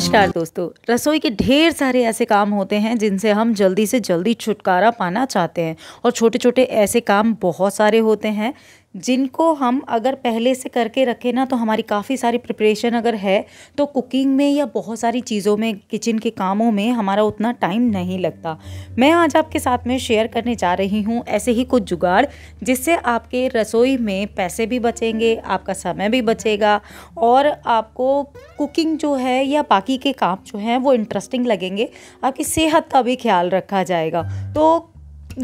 नमस्कार दोस्तों रसोई के ढेर सारे ऐसे काम होते हैं जिनसे हम जल्दी से जल्दी छुटकारा पाना चाहते हैं और छोटे छोटे ऐसे काम बहुत सारे होते हैं जिनको हम अगर पहले से करके रखें ना तो हमारी काफ़ी सारी प्रिपरेशन अगर है तो कुकिंग में या बहुत सारी चीज़ों में किचन के कामों में हमारा उतना टाइम नहीं लगता मैं आज आपके साथ में शेयर करने जा रही हूँ ऐसे ही कुछ जुगाड़ जिससे आपके रसोई में पैसे भी बचेंगे आपका समय भी बचेगा और आपको कुकिंग जो है या बाकी के काम जो हैं वो इंटरेस्टिंग लगेंगे आपकी सेहत का भी ख्याल रखा जाएगा तो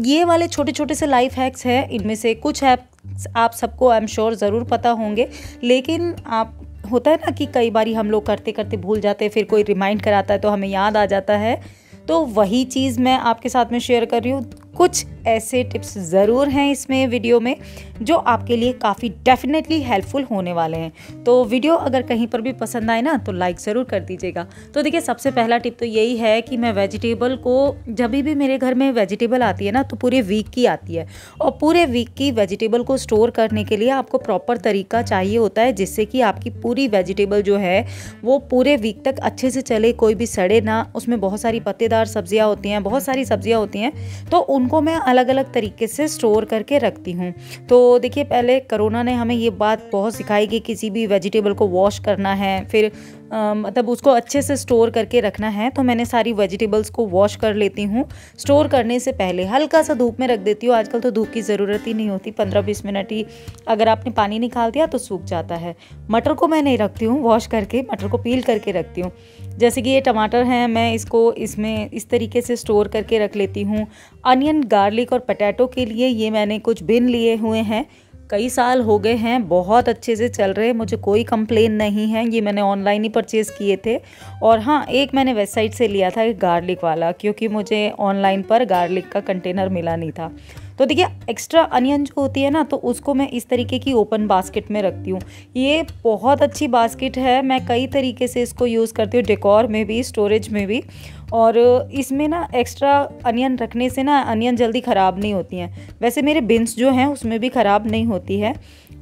ये वाले छोटे छोटे से लाइफ हैक्स हैं इनमें से कुछ हैक्स आप सबको आई एम श्योर ज़रूर पता होंगे लेकिन आप होता है ना कि कई बार हम लोग करते करते भूल जाते हैं फिर कोई रिमाइंड कराता है तो हमें याद आ जाता है तो वही चीज़ मैं आपके साथ में शेयर कर रही हूँ कुछ ऐसे टिप्स ज़रूर हैं इसमें वीडियो में जो आपके लिए काफ़ी डेफिनेटली हेल्पफुल होने वाले हैं तो वीडियो अगर कहीं पर भी पसंद आए ना तो लाइक ज़रूर कर दीजिएगा तो देखिए सबसे पहला टिप तो यही है कि मैं वेजिटेबल को जब भी मेरे घर में वेजिटेबल आती है ना तो पूरे वीक की आती है और पूरे वीक की वेजिटेबल को स्टोर करने के लिए आपको प्रॉपर तरीका चाहिए होता है जिससे कि आपकी पूरी वेजिटेबल जो है वो पूरे वीक तक अच्छे से चले कोई भी सड़े ना उसमें बहुत सारी पत्तेदार सब्जियाँ होती हैं बहुत सारी सब्जियाँ होती हैं तो उन उनको मैं अलग अलग तरीके से स्टोर करके रखती हूँ तो देखिए पहले करोना ने हमें ये बात बहुत सिखाई कि किसी भी वेजिटेबल को वॉश करना है फिर मतलब उसको अच्छे से स्टोर करके रखना है तो मैंने सारी वेजिटेबल्स को वॉश कर लेती हूँ स्टोर करने से पहले हल्का सा धूप में रख देती हूँ आजकल तो धूप की ज़रूरत ही नहीं होती पंद्रह बीस मिनट ही अगर आपने पानी निकाल दिया तो सूख जाता है मटर को मैं नहीं रखती हूँ वॉश करके मटर को पील करके रखती हूँ जैसे कि ये टमाटर हैं मैं इसको इसमें इस तरीके से स्टोर करके रख लेती हूँ अनियन गार्लिक और पटैटो के लिए ये मैंने कुछ बिन लिए हुए हैं कई साल हो गए हैं बहुत अच्छे से चल रहे मुझे कोई कंप्लेन नहीं है ये मैंने ऑनलाइन ही परचेज़ किए थे और हाँ एक मैंने वेबसाइट से लिया था गार्लिक वाला क्योंकि मुझे ऑनलाइन पर गार्लिक का कंटेनर मिला नहीं था तो देखिए एक्स्ट्रा अनियन जो होती है ना तो उसको मैं इस तरीके की ओपन बास्केट में रखती हूँ ये बहुत अच्छी बास्केट है मैं कई तरीके से इसको यूज़ करती हूँ डेकोर में भी स्टोरेज में भी और इसमें ना एक्स्ट्रा अनियन रखने से ना अनियन जल्दी ख़राब नहीं होती हैं वैसे मेरे बिन्स जो हैं उसमें भी ख़राब नहीं होती है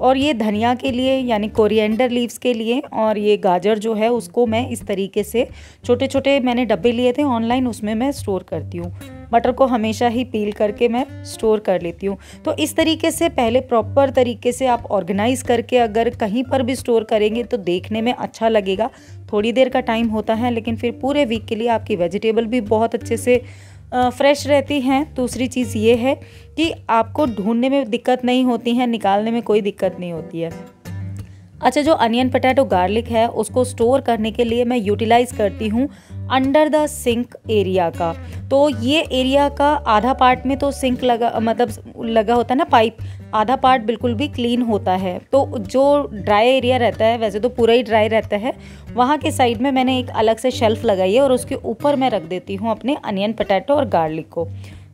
और ये धनिया के लिए यानी कोरिएंडर लीव्स के लिए और ये गाजर जो है उसको मैं इस तरीके से छोटे छोटे मैंने डब्बे लिए थे ऑनलाइन उसमें मैं स्टोर करती हूँ मटर को हमेशा ही पील करके मैं स्टोर कर लेती हूँ तो इस तरीके से पहले प्रॉपर तरीके से आप ऑर्गेनाइज करके अगर कहीं पर भी स्टोर करेंगे तो देखने में अच्छा लगेगा थोड़ी देर का टाइम होता है लेकिन फिर पूरे वीक के लिए आपकी वेजिटेबल भी बहुत अच्छे से फ्रेश रहती हैं दूसरी चीज़ ये है कि आपको ढूंढने में दिक्कत नहीं होती है निकालने में कोई दिक्कत नहीं होती है अच्छा जो अनियन पटेटो गार्लिक है उसको स्टोर करने के लिए मैं यूटिलाइज़ करती हूँ अंडर द सिंक एरिया का तो ये एरिया का आधा पार्ट में तो सिंक लगा मतलब लगा होता है ना पाइप आधा पार्ट बिल्कुल भी क्लीन होता है तो जो ड्राई एरिया रहता है वैसे तो पूरा ही ड्राई रहता है वहाँ के साइड में मैंने एक अलग से शेल्फ लगाई है और उसके ऊपर मैं रख देती हूँ अपने अनियन पटैटो और गार्लिक को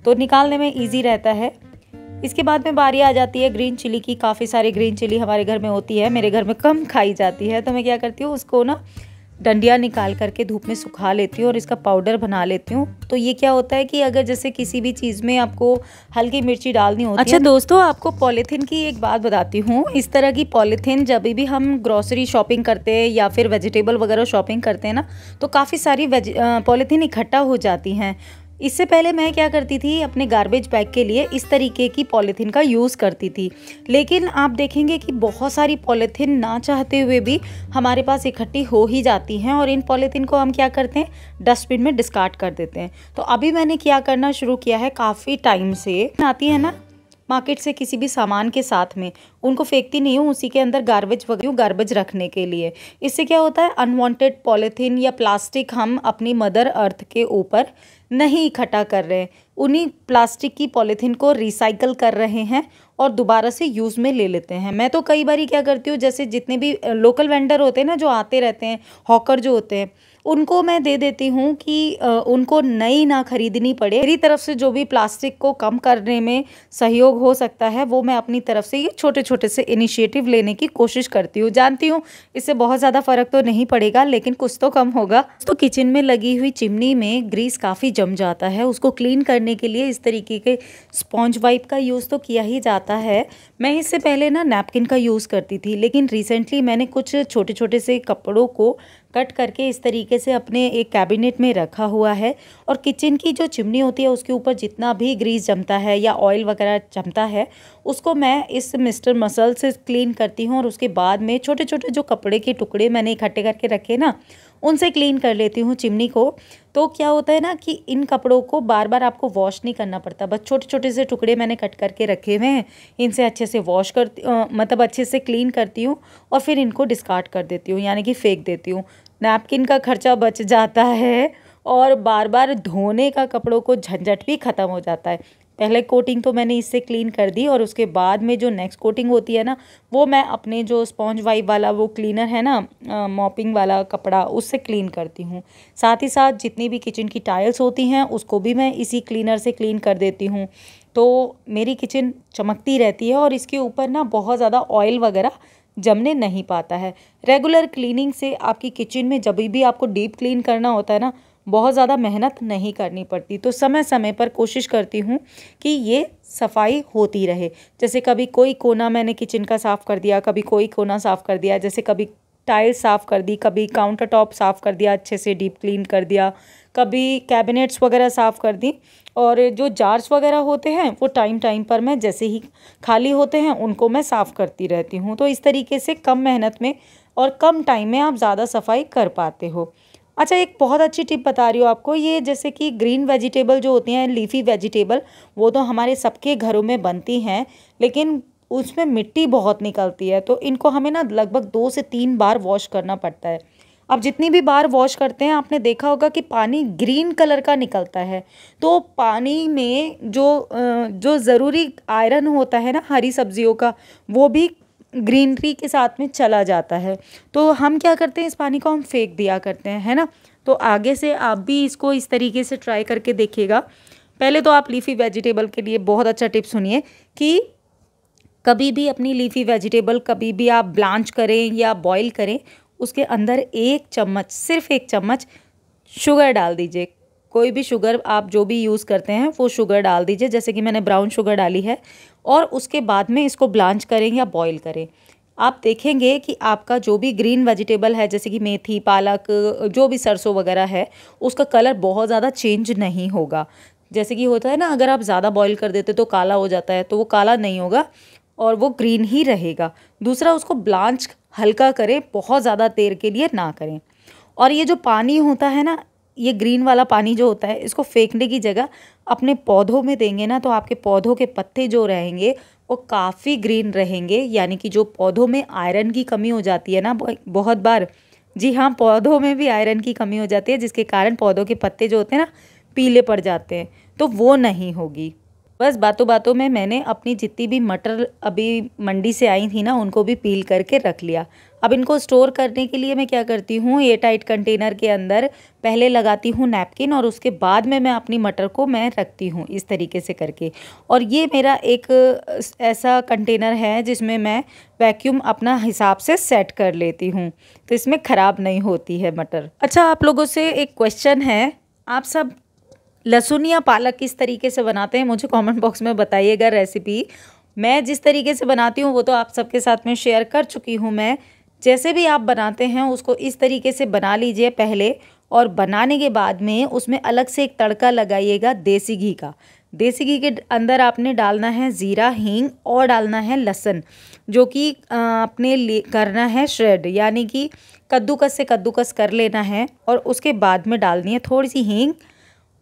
तो निकालने में ईजी रहता है इसके बाद में बारी आ जाती है ग्रीन चिली की काफ़ी सारी ग्रीन चिली हमारे घर में होती है मेरे घर में कम खाई जाती है तो मैं क्या करती हूँ उसको ना डंडिया निकाल करके धूप में सुखा लेती हूँ और इसका पाउडर बना लेती हूँ तो ये क्या होता है कि अगर जैसे किसी भी चीज़ में आपको हल्की मिर्ची डालनी होती अच्छा है तो दोस्तों आपको पॉलीथीन की एक बात बताती हूँ इस तरह की पॉलीथीन जब भी हम ग्रॉसरी शॉपिंग करते हैं या फिर वेजिटेबल वगैरह शॉपिंग करते हैं ना तो काफ़ी सारी पॉलीथीन इकट्ठा हो जाती हैं इससे पहले मैं क्या करती थी अपने गार्बेज बैग के लिए इस तरीके की पॉलीथीन का यूज़ करती थी लेकिन आप देखेंगे कि बहुत सारी पॉलीथीन ना चाहते हुए भी हमारे पास इकट्ठी हो ही जाती हैं और इन पॉलीथीन को हम क्या करते हैं डस्टबिन में डिस्कार्ड कर देते हैं तो अभी मैंने क्या करना शुरू किया है काफ़ी टाइम से आती है ना मार्केट से किसी भी सामान के साथ में उनको फेंकती नहीं हूँ उसी के अंदर गार्बेज वगैरह गार्बेज रखने के लिए इससे क्या होता है अनवांटेड पॉलीथीन या प्लास्टिक हम अपनी मदर अर्थ के ऊपर नहीं इकट्ठा कर रहे उन्हीं प्लास्टिक की पॉलीथीन को रिसाइकल कर रहे हैं और दोबारा से यूज़ में ले लेते हैं मैं तो कई बार क्या करती हूँ जैसे जितने भी लोकल वेंडर होते हैं ना जो आते रहते हैं हॉकर जो होते हैं उनको मैं दे देती हूँ कि उनको नई ना खरीदनी पड़े मेरी तरफ से जो भी प्लास्टिक को कम करने में सहयोग हो सकता है वो मैं अपनी तरफ से ये छोटे छोटे से इनिशिएटिव लेने की कोशिश करती हूँ जानती हूँ इससे बहुत ज़्यादा फ़र्क तो नहीं पड़ेगा लेकिन कुछ तो कम होगा तो किचन में लगी हुई चिमनी में ग्रीस काफ़ी जम जाता है उसको क्लीन करने के लिए इस तरीके के स्पॉन्ज वाइप का यूज़ तो किया ही जाता है मैं इससे पहले ना नैपकिन का यूज़ करती थी लेकिन रिसेंटली मैंने कुछ छोटे छोटे से कपड़ों को कट करके इस तरीके से अपने एक कैबिनेट में रखा हुआ है और किचन की जो चिमनी होती है उसके ऊपर जितना भी ग्रीस जमता है या ऑयल वगैरह जमता है उसको मैं इस मिस्टर मसल से क्लीन करती हूँ और उसके बाद में छोटे छोटे जो कपड़े के टुकड़े मैंने इकट्ठे करके रखे ना उनसे क्लीन कर लेती हूँ चिमनी को तो क्या होता है ना कि इन कपड़ों को बार बार आपको वॉश नहीं करना पड़ता बस छोटे छोटे से टुकड़े मैंने कट करके रखे हुए हैं इनसे अच्छे से वॉश करती मतलब अच्छे से क्लीन करती हूँ और फिर इनको डिस्कार्ड कर देती हूँ यानी कि फेंक देती हूँ नैपकिन का खर्चा बच जाता है और बार बार धोने का कपड़ों को झंझट भी ख़त्म हो जाता है पहले कोटिंग तो मैंने इससे क्लीन कर दी और उसके बाद में जो नेक्स्ट कोटिंग होती है ना वो मैं अपने जो स्पॉन्ज वाइप वाला वो क्लीनर है ना मॉपिंग वाला कपड़ा उससे क्लीन करती हूँ साथ ही साथ जितनी भी किचन की टाइल्स होती हैं उसको भी मैं इसी क्लीनर से क्लीन कर देती हूँ तो मेरी किचन चमकती रहती है और इसके ऊपर ना बहुत ज़्यादा ऑयल वगैरह जमने नहीं पाता है रेगुलर क्लीनिंग से आपकी किचन में जब भी आपको डीप क्लीन करना होता है ना बहुत ज़्यादा मेहनत नहीं करनी पड़ती तो समय समय पर कोशिश करती हूँ कि ये सफाई होती रहे जैसे कभी कोई कोना मैंने किचन का साफ़ कर दिया कभी कोई कोना साफ़ कर दिया जैसे कभी टाइल साफ़ कर दी कभी काउंटर टॉप साफ़ कर दिया अच्छे से डीप क्लीन कर दिया कभी कैबिनेट्स वगैरह साफ़ कर दी और जो जार्स वगैरह होते हैं वो टाइम टाइम पर मैं जैसे ही खाली होते हैं उनको मैं साफ़ करती रहती हूँ तो इस तरीके से कम मेहनत में और कम टाइम में आप ज़्यादा सफाई कर पाते हो अच्छा एक बहुत अच्छी टिप बता रही हूँ आपको ये जैसे कि ग्रीन वेजिटेबल जो होती हैं लीफी वेजिटेबल वो तो हमारे सबके घरों में बनती हैं लेकिन उसमें मिट्टी बहुत निकलती है तो इनको हमें ना लगभग दो से तीन बार वॉश करना पड़ता है अब जितनी भी बार वॉश करते हैं आपने देखा होगा कि पानी ग्रीन कलर का निकलता है तो पानी में जो जो ज़रूरी आयरन होता है ना हरी सब्जियों का वो भी ग्रीनरी के साथ में चला जाता है तो हम क्या करते हैं इस पानी को हम फेंक दिया करते हैं है ना तो आगे से आप भी इसको इस तरीके से ट्राई करके देखिएगा पहले तो आप लीफी वेजिटेबल के लिए बहुत अच्छा टिप सुनिए कि कभी भी अपनी लीफी वेजिटेबल कभी भी आप ब्लांच करें या बॉईल करें उसके अंदर एक चम्मच सिर्फ एक चम्मच शुगर डाल दीजिए कोई भी शुगर आप जो भी यूज़ करते हैं वो शुगर डाल दीजिए जैसे कि मैंने ब्राउन शुगर डाली है और उसके बाद में इसको ब्लांच करें या बॉईल करें आप देखेंगे कि आपका जो भी ग्रीन वेजिटेबल है जैसे कि मेथी पालक जो भी सरसों वगैरह है उसका कलर बहुत ज़्यादा चेंज नहीं होगा जैसे कि होता है ना अगर आप ज़्यादा बॉईल कर देते तो काला हो जाता है तो वो काला नहीं होगा और वो ग्रीन ही रहेगा दूसरा उसको ब्लांच हल्का करें बहुत ज़्यादा देर के लिए ना करें और ये जो पानी होता है ना ये ग्रीन वाला पानी जो होता है इसको फेंकने की जगह अपने पौधों में देंगे ना तो आपके पौधों के पत्ते जो रहेंगे वो काफ़ी ग्रीन रहेंगे यानी कि जो पौधों में आयरन की कमी हो जाती है ना बहुत बार जी हाँ पौधों में भी आयरन की कमी हो जाती है जिसके कारण पौधों के पत्ते जो होते हैं ना पीले पड़ जाते हैं तो वो नहीं होगी बस बातों बातों में मैंने अपनी जितनी भी मटर अभी मंडी से आई थी ना उनको भी पील करके रख लिया अब इनको स्टोर करने के लिए मैं क्या करती हूँ एयर टाइट कंटेनर के अंदर पहले लगाती हूँ नैपकिन और उसके बाद में मैं अपनी मटर को मैं रखती हूँ इस तरीके से करके और ये मेरा एक ऐसा कंटेनर है जिसमें मैं वैक्यूम अपना हिसाब से सेट कर लेती हूँ तो इसमें ख़राब नहीं होती है मटर अच्छा आप लोगों से एक क्वेश्चन है आप सब लहसुन या पालक किस तरीके से बनाते हैं मुझे कमेंट बॉक्स में बताइएगा रेसिपी मैं जिस तरीके से बनाती हूँ वो तो आप सबके साथ में शेयर कर चुकी हूँ मैं जैसे भी आप बनाते हैं उसको इस तरीके से बना लीजिए पहले और बनाने के बाद में उसमें अलग से एक तड़का लगाइएगा देसी घी का देसी घी के अंदर आपने डालना है ज़ीरा हींग और डालना है लहसन जो कि आपने करना है श्रेड यानी कि कद्दूकस से कद्दूकस कर लेना है और उसके बाद में डालनी है थोड़ी सी हींग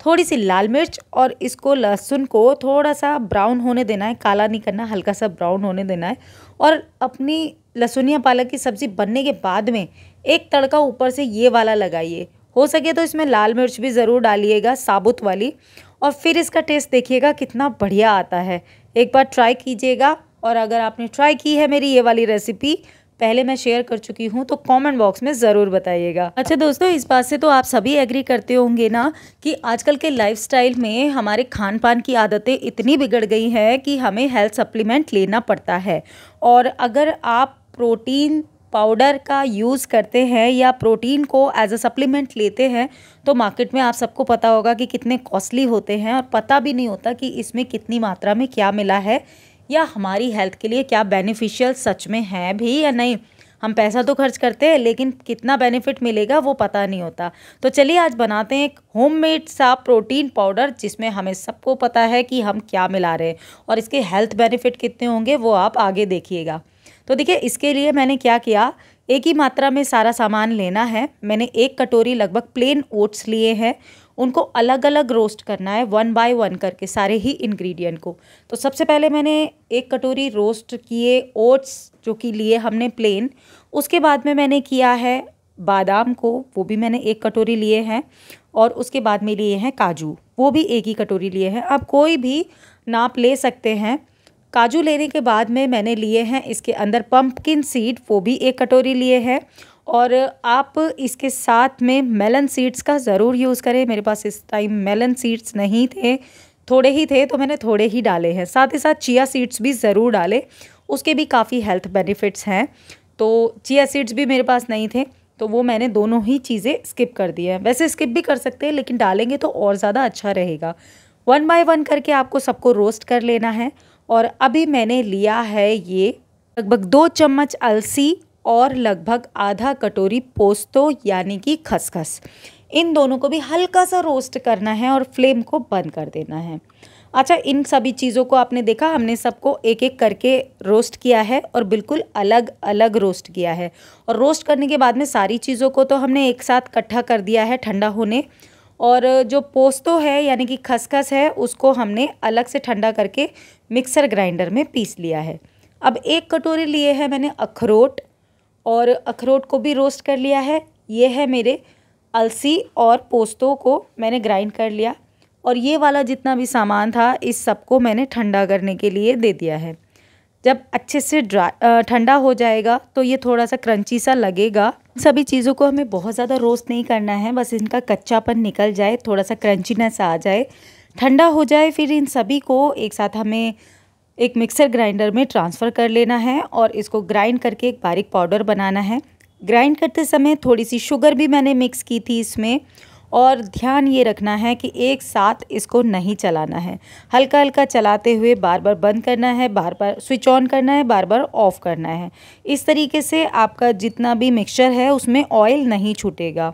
थोड़ी सी लाल मिर्च और इसको लहसुन को थोड़ा सा ब्राउन होने देना है काला नहीं करना हल्का सा ब्राउन होने देना है और अपनी लहसुनिया पालक की सब्ज़ी बनने के बाद में एक तड़का ऊपर से ये वाला लगाइए हो सके तो इसमें लाल मिर्च भी ज़रूर डालिएगा साबुत वाली और फिर इसका टेस्ट देखिएगा कितना बढ़िया आता है एक बार ट्राई कीजिएगा और अगर आपने ट्राई की है मेरी ये वाली रेसिपी पहले मैं शेयर कर चुकी हूँ तो कमेंट बॉक्स में ज़रूर बताइएगा अच्छा दोस्तों इस बात से तो आप सभी एग्री करते होंगे ना कि आजकल के लाइफस्टाइल में हमारे खान पान की आदतें इतनी बिगड़ गई हैं कि हमें हेल्थ सप्लीमेंट लेना पड़ता है और अगर आप प्रोटीन पाउडर का यूज़ करते हैं या प्रोटीन को एज अ सप्लीमेंट लेते हैं तो मार्केट में आप सबको पता होगा कि कितने कॉस्टली होते हैं और पता भी नहीं होता कि इसमें कितनी मात्रा में क्या मिला है या हमारी हेल्थ के लिए क्या बेनिफिशियल सच में है भी या नहीं हम पैसा तो खर्च करते हैं लेकिन कितना बेनिफिट मिलेगा वो पता नहीं होता तो चलिए आज बनाते हैं एक होममेड सा प्रोटीन पाउडर जिसमें हमें सबको पता है कि हम क्या मिला रहे हैं और इसके हेल्थ बेनिफिट कितने होंगे वो आप आगे देखिएगा तो देखिए इसके लिए मैंने क्या किया एक ही मात्रा में सारा सामान लेना है मैंने एक कटोरी लगभग प्लेन ओट्स लिए हैं उनको अलग अलग रोस्ट करना है वन बाय वन करके सारे ही इंग्रेडिएंट को तो सबसे पहले मैंने एक कटोरी रोस्ट किए ओट्स जो कि लिए हमने प्लेन उसके बाद में मैंने किया है बादाम को वो भी मैंने एक कटोरी लिए हैं और उसके बाद में लिए हैं काजू वो भी एक ही कटोरी लिए हैं आप कोई भी नाप ले सकते हैं काजू लेने के बाद में मैंने लिए हैं इसके अंदर पम्पकिन सीड वो भी एक कटोरी लिए हैं और आप इसके साथ में मेलन सीड्स का ज़रूर यूज़ करें मेरे पास इस टाइम मेलन सीड्स नहीं थे थोड़े ही थे तो मैंने थोड़े ही डाले हैं साथ ही साथ चिया सीड्स भी ज़रूर डालें उसके भी काफ़ी हेल्थ बेनिफिट्स हैं तो चिया सीड्स भी मेरे पास नहीं थे तो वो मैंने दोनों ही चीज़ें स्किप कर दी हैं वैसे स्किप भी कर सकते हैं लेकिन डालेंगे तो और ज़्यादा अच्छा रहेगा वन बाय वन करके आपको सबको रोस्ट कर लेना है और अभी मैंने लिया है ये लगभग दो चम्मच अलसी और लगभग आधा कटोरी पोस्तो यानी कि खसखस इन दोनों को भी हल्का सा रोस्ट करना है और फ्लेम को बंद कर देना है अच्छा इन सभी चीज़ों को आपने देखा हमने सबको एक एक करके रोस्ट किया है और बिल्कुल अलग अलग रोस्ट किया है और रोस्ट करने के बाद में सारी चीज़ों को तो हमने एक साथ इकट्ठा कर दिया है ठंडा होने और जो पोस्तो है यानी कि खसखस है उसको हमने अलग से ठंडा करके मिक्सर ग्राइंडर में पीस लिया है अब एक कटोरी लिए है मैंने अखरोट और अखरोट को भी रोस्ट कर लिया है ये है मेरे अलसी और पोस्तों को मैंने ग्राइंड कर लिया और ये वाला जितना भी सामान था इस सबको मैंने ठंडा करने के लिए दे दिया है जब अच्छे से ड्रा ठंडा हो जाएगा तो ये थोड़ा सा क्रंची सा लगेगा सभी चीज़ों को हमें बहुत ज़्यादा रोस्ट नहीं करना है बस इनका कच्चापन निकल जाए थोड़ा सा क्रंचीनेस आ जाए ठंडा हो जाए फिर इन सभी को एक साथ हमें एक मिक्सर ग्राइंडर में ट्रांसफ़र कर लेना है और इसको ग्राइंड करके एक बारीक पाउडर बनाना है ग्राइंड करते समय थोड़ी सी शुगर भी मैंने मिक्स की थी इसमें और ध्यान ये रखना है कि एक साथ इसको नहीं चलाना है हल्का हल्का चलाते हुए बार बार बंद करना है बार बार स्विच ऑन करना है बार बार ऑफ़ करना है इस तरीके से आपका जितना भी मिक्सचर है उसमें ऑयल नहीं छूटेगा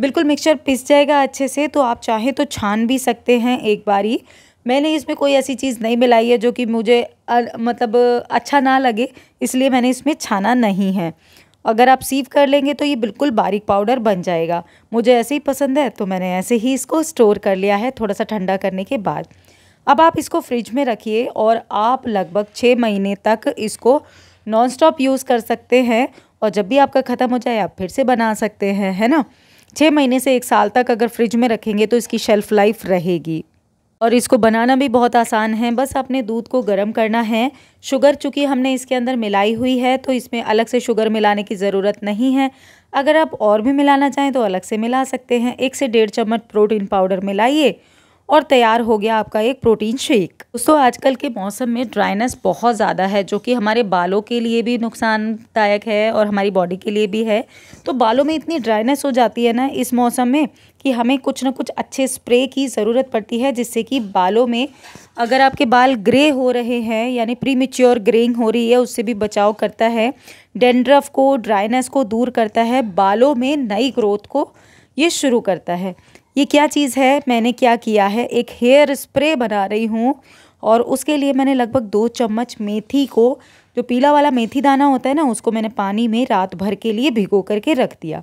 बिल्कुल मिक्सचर पिस जाएगा अच्छे से तो आप चाहें तो छान भी सकते हैं एक बार ही मैंने इसमें कोई ऐसी चीज़ नहीं मिलाई है जो कि मुझे अ, मतलब अच्छा ना लगे इसलिए मैंने इसमें छाना नहीं है अगर आप सीव कर लेंगे तो ये बिल्कुल बारीक पाउडर बन जाएगा मुझे ऐसे ही पसंद है तो मैंने ऐसे ही इसको स्टोर कर लिया है थोड़ा सा ठंडा करने के बाद अब आप इसको फ्रिज में रखिए और आप लगभग छः महीने तक इसको नॉन स्टॉप यूज़ कर सकते हैं और जब भी आपका ख़त्म हो जाए आप फिर से बना सकते हैं है ना छः महीने से एक साल तक अगर फ्रिज में रखेंगे तो इसकी शेल्फ़ लाइफ रहेगी और इसको बनाना भी बहुत आसान है बस आपने दूध को गर्म करना है शुगर चूँकि हमने इसके अंदर मिलाई हुई है तो इसमें अलग से शुगर मिलाने की ज़रूरत नहीं है अगर आप और भी मिलाना चाहें तो अलग से मिला सकते हैं एक से डेढ़ चम्मच प्रोटीन पाउडर मिलाइए और तैयार हो गया आपका एक प्रोटीन शेक दोस्तों आजकल के मौसम में ड्राइनेस बहुत ज़्यादा है जो कि हमारे बालों के लिए भी नुकसानदायक है और हमारी बॉडी के लिए भी है तो बालों में इतनी ड्राइनेस हो जाती है ना इस मौसम में कि हमें कुछ ना कुछ अच्छे स्प्रे की ज़रूरत पड़ती है जिससे कि बालों में अगर आपके बाल ग्रे हो रहे हैं यानी प्री ग्रेइंग हो रही है उससे भी बचाव करता है डेंड्रफ को ड्राइनेस को दूर करता है बालों में नई ग्रोथ को ये शुरू करता है ये क्या चीज़ है मैंने क्या किया है एक हेयर स्प्रे बना रही हूँ और उसके लिए मैंने लगभग दो चम्मच मेथी को जो पीला वाला मेथी दाना होता है ना उसको मैंने पानी में रात भर के लिए भिगो करके रख दिया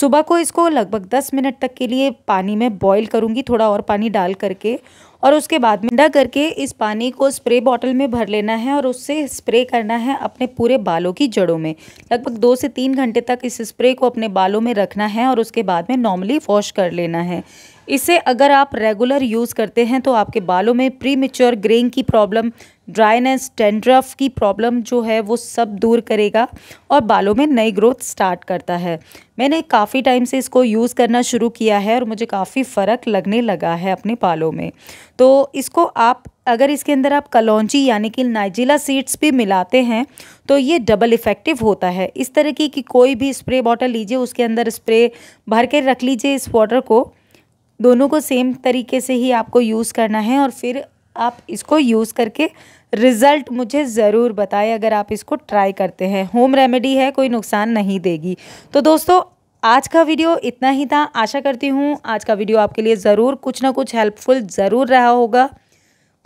सुबह को इसको लगभग दस मिनट तक के लिए पानी में बॉईल करूँगी थोड़ा और पानी डाल करके और उसके बाद में डा करके इस पानी को स्प्रे बॉटल में भर लेना है और उससे स्प्रे करना है अपने पूरे बालों की जड़ों में लगभग दो से तीन घंटे तक इस स्प्रे को अपने बालों में रखना है और उसके बाद में नॉर्मली वॉश कर लेना है इसे अगर आप रेगुलर यूज़ करते हैं तो आपके बालों में प्री मेच्योर ग्रेइंग की प्रॉब्लम ड्राइनेस टेंड्रफ की प्रॉब्लम जो है वो सब दूर करेगा और बालों में नई ग्रोथ स्टार्ट करता है मैंने काफ़ी टाइम से इसको यूज़ करना शुरू किया है और मुझे काफ़ी फ़र्क लगने लगा है अपने बालों में तो इसको आप अगर इसके अंदर आप कलौची यानी कि नाइजिला सीड्स भी मिलाते हैं तो ये डबल इफ़ेक्टिव होता है इस तरह की कि कोई भी स्प्रे बॉटल लीजिए उसके अंदर स्प्रे भर के रख लीजिए इस वाटर को दोनों को सेम तरीके से ही आपको यूज़ करना है और फिर आप इसको यूज़ करके रिज़ल्ट मुझे ज़रूर बताएं अगर आप इसको ट्राई करते हैं होम रेमेडी है कोई नुकसान नहीं देगी तो दोस्तों आज का वीडियो इतना ही था आशा करती हूँ आज का वीडियो आपके लिए ज़रूर कुछ ना कुछ हेल्पफुल ज़रूर रहा होगा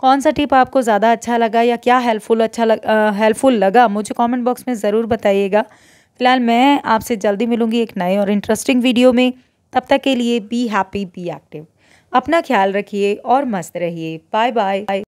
कौन सा टिप आपको ज़्यादा अच्छा लगा या क्या हेल्पफुल अच्छा लग हेल्पफुल लगा मुझे कमेंट बॉक्स में ज़रूर बताइएगा फ़िलहाल मैं आपसे जल्दी मिलूँगी एक नए और इंटरेस्टिंग वीडियो में तब तक के लिए बी हैप्पी बी एक्टिव अपना ख्याल रखिए और मस्त रहिए बाय बाय